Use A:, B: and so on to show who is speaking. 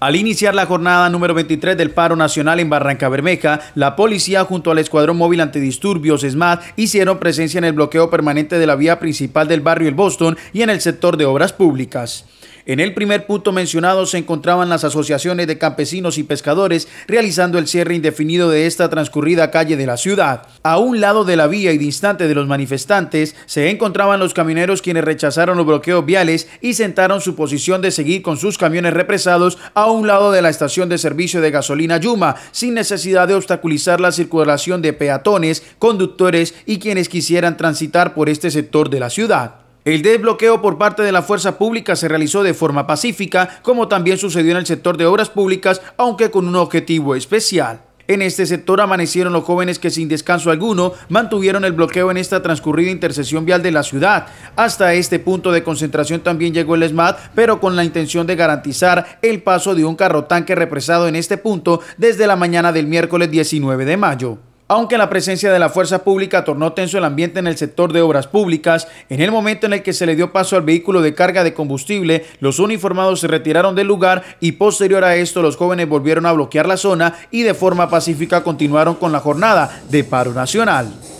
A: Al iniciar la jornada número 23 del paro nacional en Barranca Bermeja, la policía junto al Escuadrón Móvil Antidisturbios ESMAD hicieron presencia en el bloqueo permanente de la vía principal del barrio El Boston y en el sector de obras públicas. En el primer punto mencionado se encontraban las asociaciones de campesinos y pescadores realizando el cierre indefinido de esta transcurrida calle de la ciudad. A un lado de la vía y distante de los manifestantes se encontraban los camioneros quienes rechazaron los bloqueos viales y sentaron su posición de seguir con sus camiones represados a a un lado de la estación de servicio de gasolina Yuma, sin necesidad de obstaculizar la circulación de peatones, conductores y quienes quisieran transitar por este sector de la ciudad. El desbloqueo por parte de la fuerza pública se realizó de forma pacífica, como también sucedió en el sector de obras públicas, aunque con un objetivo especial. En este sector amanecieron los jóvenes que sin descanso alguno mantuvieron el bloqueo en esta transcurrida intersección vial de la ciudad. Hasta este punto de concentración también llegó el SMAT, pero con la intención de garantizar el paso de un carro tanque represado en este punto desde la mañana del miércoles 19 de mayo. Aunque la presencia de la fuerza pública tornó tenso el ambiente en el sector de obras públicas, en el momento en el que se le dio paso al vehículo de carga de combustible, los uniformados se retiraron del lugar y posterior a esto los jóvenes volvieron a bloquear la zona y de forma pacífica continuaron con la jornada de paro nacional.